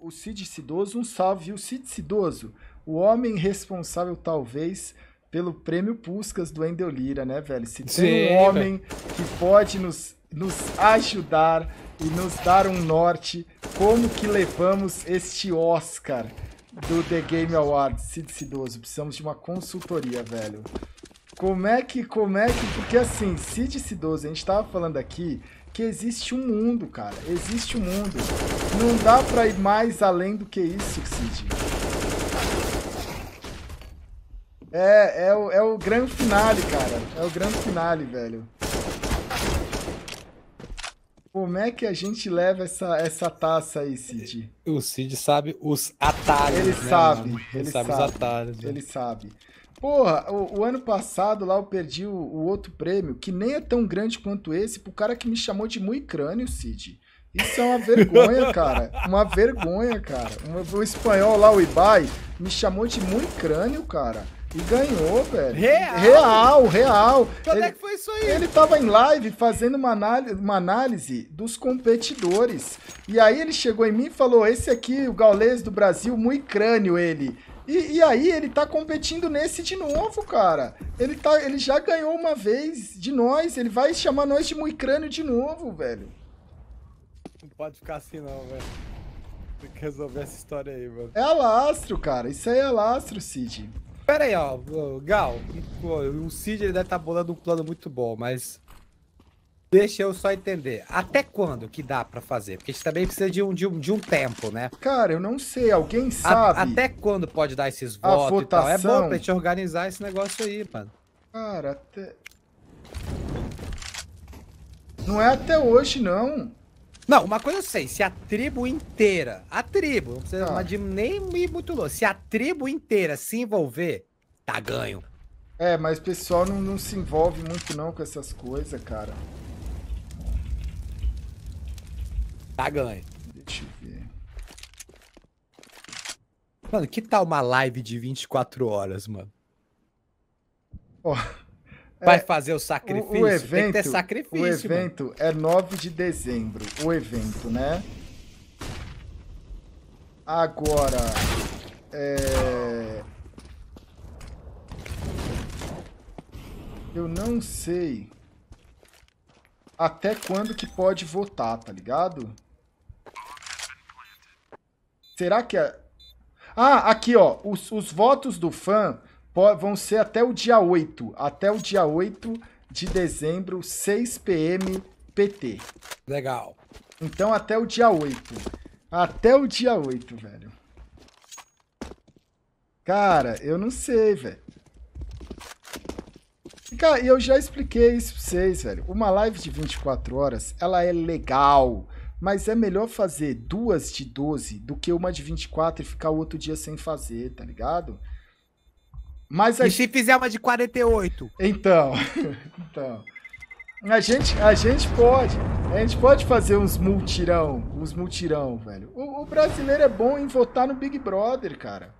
o Cid Cidoso, um salve. O Cid Cidoso, o homem responsável, talvez, pelo prêmio Puscas do Endel Lira, né, velho? Se Sim, um homem velho. que pode nos, nos ajudar e nos dar um norte, como que levamos este Oscar do The Game Awards, Cid Cidoso? Precisamos de uma consultoria, velho. Como é que, como é que, porque assim, Cid C12, a gente tava falando aqui que existe um mundo, cara, existe um mundo. Não dá pra ir mais além do que isso, Cid. É, é o, é o grande finale, cara. É o grande finale, velho. Como é que a gente leva essa, essa taça aí, Cid? O Cid sabe os atalhos. Ele né, sabe, ele, ele, sabe, sabe os atalhos. Ele sabe. Porra, o, o, ano passado lá eu perdi o, o, outro prêmio, que nem é tão grande quanto esse, pro cara que me chamou de muicrânio, Cid. Isso é uma vergonha, cara. Uma vergonha, cara. O, o espanhol lá, o Ibai, me chamou de muicrânio, cara. E ganhou, velho. Real? Real, real. Quando é ele, é que foi isso aí? Ele tava em live fazendo uma análise, uma análise dos competidores. E aí ele chegou em mim e falou: esse aqui, o gaulês do Brasil, muito crânio ele. E, e, aí ele tá competindo nesse de novo, cara. Ele, tá, ele já ganhou uma vez de nós. Ele vai chamar nós de muicrânio de novo, velho. Não pode ficar assim não, velho. Tem que resolver essa história aí, mano. É alastro, cara. Isso aí é alastro, Cid. Pera aí, ó. Gal, o Cid ele deve estar tá bolando um plano muito bom, mas Deixa eu só entender. Até quando que dá para fazer? Porque a gente também precisa de um, de, um, de um tempo, né? Cara, eu não sei. Alguém sabe? A, até quando pode dar esses votos? A votação... É bom pra gente organizar esse negócio aí, mano. Cara, até. Não é até hoje, não. Não, uma coisa eu sei, se a tribo inteira, a tribo, não precisa ah. nem ir muito longe, se a tribo inteira se envolver, tá ganho. É, mas o pessoal não, não se envolve muito não com essas coisas, cara. Tá ganho. Deixa eu ver. Mano, que tal uma live de 24 horas, mano? Oh, Vai é, fazer o sacrifício? O, o evento, Tem que ter sacrifício. O evento mano. é 9 de dezembro. O evento, né? Agora. É... Eu não sei até quando que pode votar, tá ligado? Será que é... Ah, aqui, ó. Os, os votos do fã vão ser até o dia 8. Até o dia 8 de dezembro, 6 p.m. PT. Legal. Então, até o dia 8. Até o dia 8, velho. Cara, eu não sei, velho. E, eu já expliquei isso pra vocês, velho. Uma live de 24 horas, ela é legal, mas é melhor fazer duas de 12 do que uma de 24 e ficar o outro dia sem fazer, tá ligado? Mas a... E se fizer uma de 48? Então, então. A gente, a gente pode. A gente pode fazer uns multirão, uns multirão, velho. O, o brasileiro é bom em votar no Big Brother, cara.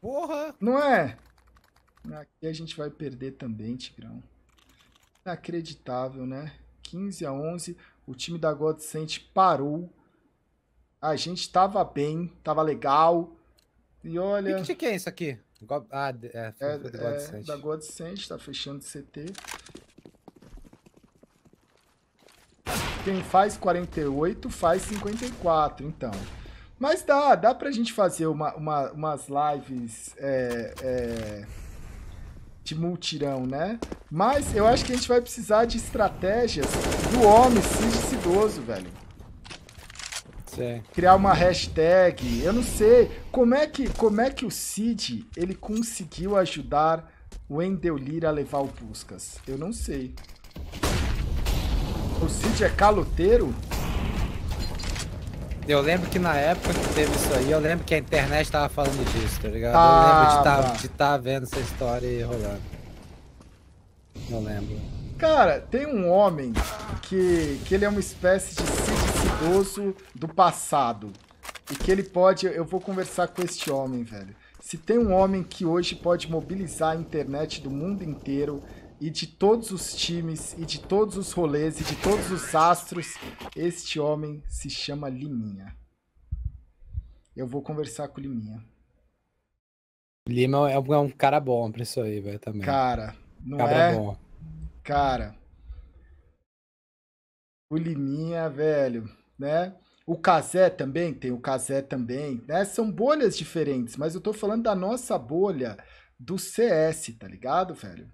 Porra! Não é? Aqui a gente vai perder também, Tigrão. Inacreditável, né? 15 a 11, o time da God parou. A gente tava bem, tava legal. E olha... O que, que é isso aqui? Ah, é, é, God é da God Saint, tá fechando CT. Quem faz 48 faz 54, então. Mas dá, dá pra gente fazer uma, uma umas lives... É, é de multirão, né? Mas eu acho que a gente vai precisar de estratégias do homem sigiloso, velho. Criar uma hashtag, eu não sei. Como é que, como é que o Cid, ele conseguiu ajudar o Endelir a levar o Puscas. Eu não sei. O Cid é caloteiro? Eu lembro que na época que teve isso aí, eu lembro que a internet tava falando disso, tá ligado? eu ah, lembro de tá, tá, de tá vendo essa história rolando. Eu lembro. Cara, tem um homem que, que ele é uma espécie de Cid do passado. E que ele pode... Eu vou conversar com este homem, velho. Se tem um homem que hoje pode mobilizar a internet do mundo inteiro e de todos os times, e de todos os rolês, e de todos os astros, este homem se chama Liminha. Eu vou conversar com o Liminha. Lima é um é cara bom pra isso aí, velho, também. Cara, não Cabra é? Bom. Cara, o Liminha, velho, né? O Casé também, tem o Casé também, né? São bolhas diferentes, mas eu tô falando da nossa bolha do CS, tá ligado, velho?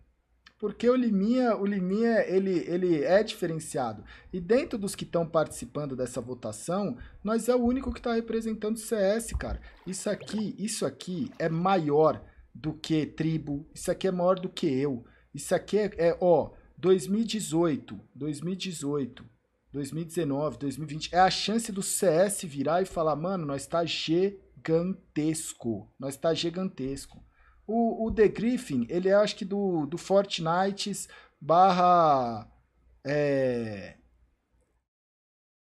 porque o Liminha, o Liminha ele, ele é diferenciado. E dentro dos que estão participando dessa votação, nós é o único que está representando o CS, cara. Isso aqui, isso aqui é maior do que tribo, isso aqui é maior do que eu. Isso aqui é, é ó, 2018, 2018, 2019, 2020, é a chance do CS virar e falar, mano, nós está gigantesco, nós está gigantesco. O, o The Griffin, ele é acho que do, do Fortnite barra é,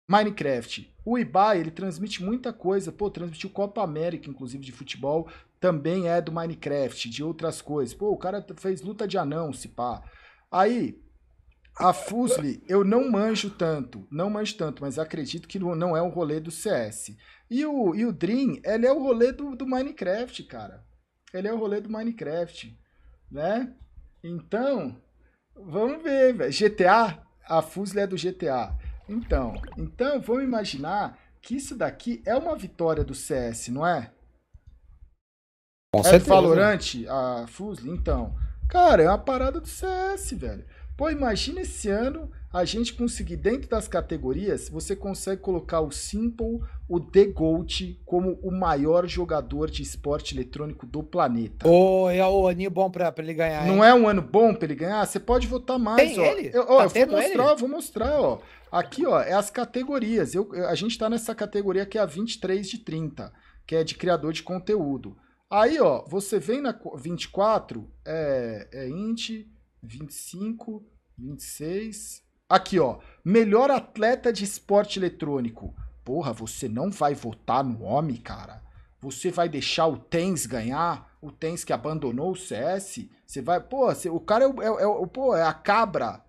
Minecraft. O Ibai, ele transmite muita coisa. Pô, transmitiu Copa América, inclusive, de futebol. Também é do Minecraft, de outras coisas. Pô, o cara fez luta de anão, se pá. Aí, a Fusli, eu não manjo tanto, não manjo tanto, mas acredito que não é um rolê do CS. E o, e o Dream, ele é o rolê do, do Minecraft, cara ele é o rolê do Minecraft, né? Então, vamos ver, velho. GTA, a Fusla é do GTA. Então, então vamos imaginar que isso daqui é uma vitória do CS, não é? Com é certeza. Valorante, a Fusli, então. Cara, é uma parada do CS, velho. Pô, imagina esse ano a gente conseguir, dentro das categorias, você consegue colocar o Simple, o The gold como o maior jogador de esporte eletrônico do planeta. Ô, oh, é o aninho bom pra, pra ele ganhar. Hein? Não é um ano bom pra ele ganhar? Você pode votar mais, Tem ó. Ele? Eu, ó, tá eu vou mostrar, ele? vou mostrar, ó. Aqui, ó, é as categorias. Eu, a gente tá nessa categoria que é a 23 de 30, que é de criador de conteúdo. Aí, ó, você vem na 24, é, é int 25, 26. Aqui, ó. Melhor atleta de esporte eletrônico. Porra, você não vai votar no homem, cara? Você vai deixar o Tens ganhar? O Tens que abandonou o CS? Você vai. Pô, você... o cara é o, é, é, Pô, é a cabra.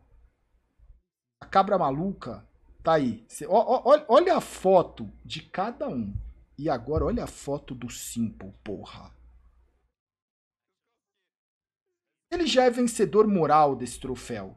A cabra maluca. Tá aí. Você... O, o, olha a foto de cada um. E agora olha a foto do Simple, porra. ele já é vencedor moral desse troféu.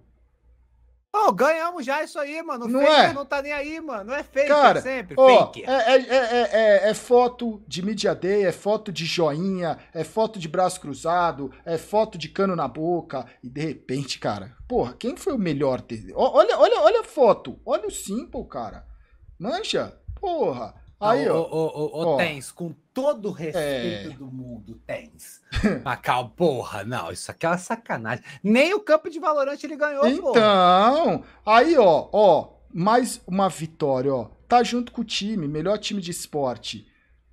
Oh, ganhamos já isso aí, mano. O não é? não tá nem aí, mano. Não é fake Cara, sempre. Fake. é, é, é, é, foto de media day, é foto de joinha, é foto de braço cruzado, é foto de cano na boca. E de repente, cara, porra, quem foi o melhor? Olha, olha, olha a foto. Olha o Simple, cara. Manja? Porra. Aí, ó. Ô, ô, ô, Tens, com todo o respeito do mundo, Tens ah, porra, não, isso aqui é uma sacanagem. Nem o campo de valorante ele ganhou, Então, porra. aí, ó, ó, mais uma vitória, ó. Tá junto com o time, melhor time de esporte.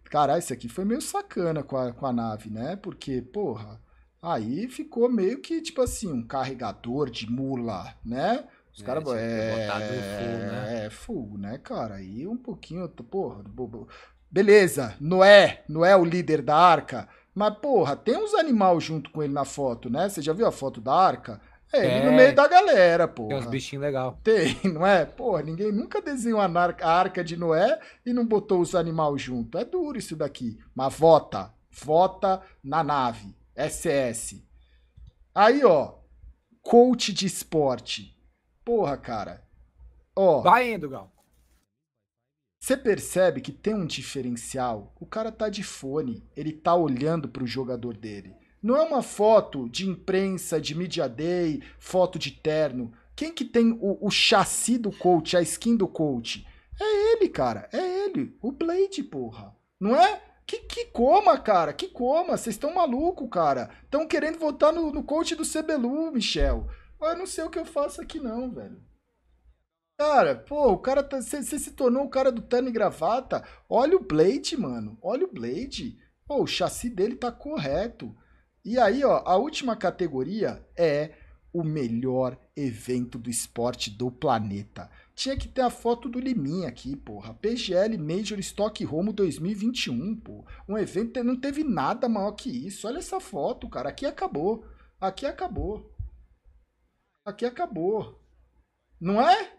Caralho, isso aqui foi meio sacana com a, com a nave, né? Porque, porra, aí ficou meio que, tipo assim, um carregador de mula, né? Os caras. É, cara, é, né? é, full, né, cara? Aí um pouquinho, porra, bobo. Beleza, Noé, Noé é o líder da arca, mas, porra, tem uns animais junto com ele na foto, né? Você já viu a foto da arca? É, é, ele no é. meio da galera, porra. Tem uns bichinhos legal. Tem, não é? Porra, ninguém nunca desenhou a arca de Noé e não botou os animais junto. É duro isso daqui. Mas vota. Vota na nave. SS. Aí, ó. Coach de esporte. Porra, cara. Ó. Vai indo, Gal. Você percebe que tem um diferencial? O cara tá de fone, ele tá olhando para o jogador dele. Não é uma foto de imprensa, de media day, foto de terno. Quem que tem o, o chassi do coach, a skin do coach? É ele, cara. É ele. O Blade, porra. Não é? Que, que coma, cara, que coma. Vocês estão maluco, cara. Estão querendo votar no, no coach do Cebelu, Michel. Eu não sei o que eu faço aqui, não, velho. Cara, pô, o cara tá. Você se tornou o cara do terno e gravata. Olha o Blade, mano. Olha o Blade. Pô, o chassi dele tá correto. E aí, ó, a última categoria é o melhor evento do esporte do planeta. Tinha que ter a foto do Liminha aqui, porra. PGL Major Stockholm 2021, pô. Um evento não teve nada maior que isso. Olha essa foto, cara. Aqui acabou. Aqui acabou. Aqui acabou. Não é?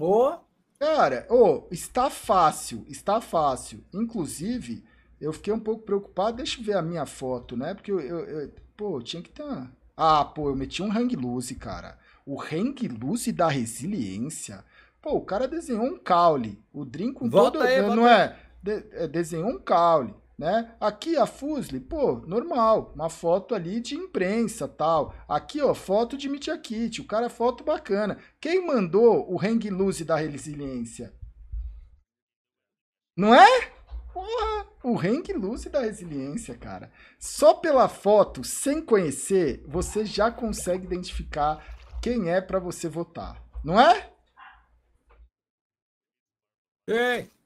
Ô. Oh. Cara, ô, oh, está fácil, está fácil. Inclusive, eu fiquei um pouco preocupado. Deixa eu ver a minha foto, né? Porque eu. eu, eu pô, tinha que ter. Uma... Ah, pô, eu meti um hang loose, cara. O hang loose da resiliência. Pô, o cara desenhou um caule. O drink com volta todo. Aí, é, não é? De, é? Desenhou um caule né? Aqui a Fusli, pô, normal, uma foto ali de imprensa, tal. Aqui, ó, foto de Mitya Kit, o cara é foto bacana. Quem mandou o hang loose da resiliência? Não é? Porra, o hang loose da resiliência, cara. Só pela foto, sem conhecer, você já consegue identificar quem é para você votar, não é? Ei.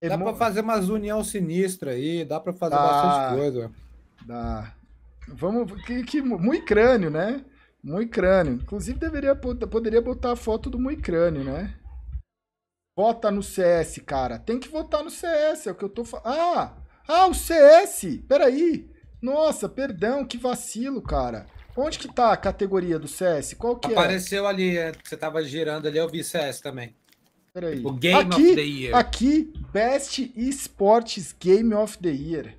Dá para pra fazer umas união sinistra aí, dá pra fazer dá, bastante coisa. Dá. Vamos. Que, que, Muicrânio, né? Muicrânio. Inclusive, deveria, poderia botar a foto do Muicrânio, né? Vota no CS, cara. Tem que votar no CS, é o que eu tô falando. Ah! Ah, o CS! Peraí! Nossa, perdão, que vacilo, cara. Onde que tá a categoria do CS? Qual que Apareceu é? Apareceu ali, é, você tava girando ali, eu vi CS também. Peraí. O Game aqui, of the Year. Aqui, Best Esports Game of the Year.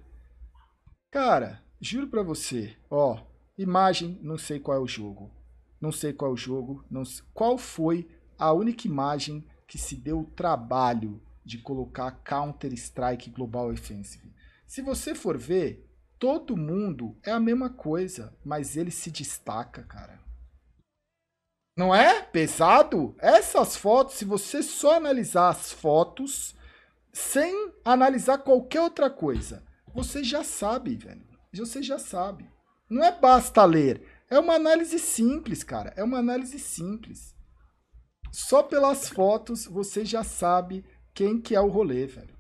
Cara, juro pra você, ó, imagem, não sei qual é o jogo. Não sei qual é o jogo, não sei, qual foi a única imagem que se deu o trabalho de colocar Counter Strike Global Offensive. Se você for ver, todo mundo é a mesma coisa, mas ele se destaca, cara. Não é? Pesado? Essas fotos, se você só analisar as fotos, sem analisar qualquer outra coisa, você já sabe, velho. Você já sabe. Não é basta ler. É uma análise simples, cara. É uma análise simples. Só pelas fotos você já sabe quem que é o rolê, velho.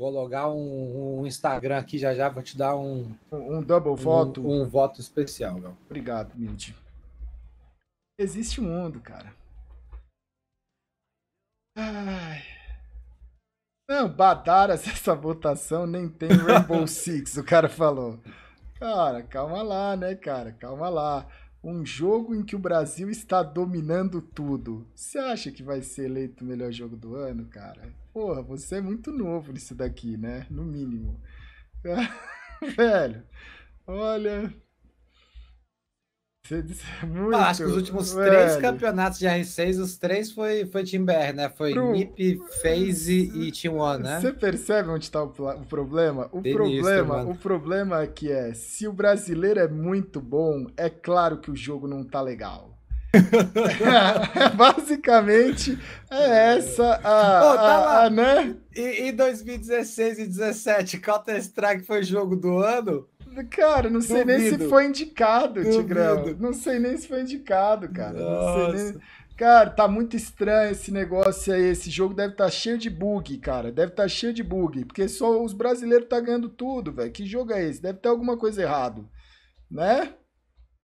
Vou logar um, um, Instagram aqui já já, vou te dar um. Um double um, voto? Um, voto especial, Obrigado, Mindy. Existe um mundo, cara. Ai. Não, Badaras essa votação nem tem Rainbow Six, o cara falou. Cara, calma lá, né, cara? Calma lá. Um jogo em que o Brasil está dominando tudo. Você acha que vai ser eleito o melhor jogo do ano, cara? porra, você é muito novo nisso daqui, né? No mínimo. velho, olha. Você disse muito. Ah, acho que os últimos velho. três campeonatos de R6, os três foi, foi Team BR, né? Foi Pro... MIP, FaZe e Team One, né? Você percebe onde está o, o, problema? O problema, isso, o problema aqui é, é, se o brasileiro é muito bom, é claro que o jogo não tá legal. basicamente é essa a, oh, tá a, a né? E, e 2016 e 2017, Counter Strike foi jogo do ano? Cara, não sei Duvido. nem se foi indicado, Tigrão. Não sei nem se foi indicado, cara. Nem... Cara, tá muito estranho esse negócio aí. Esse jogo deve estar tá cheio de bug, cara. Deve estar tá cheio de bug. Porque só os brasileiros tá ganhando tudo, velho. Que jogo é esse? Deve ter alguma coisa errado, né?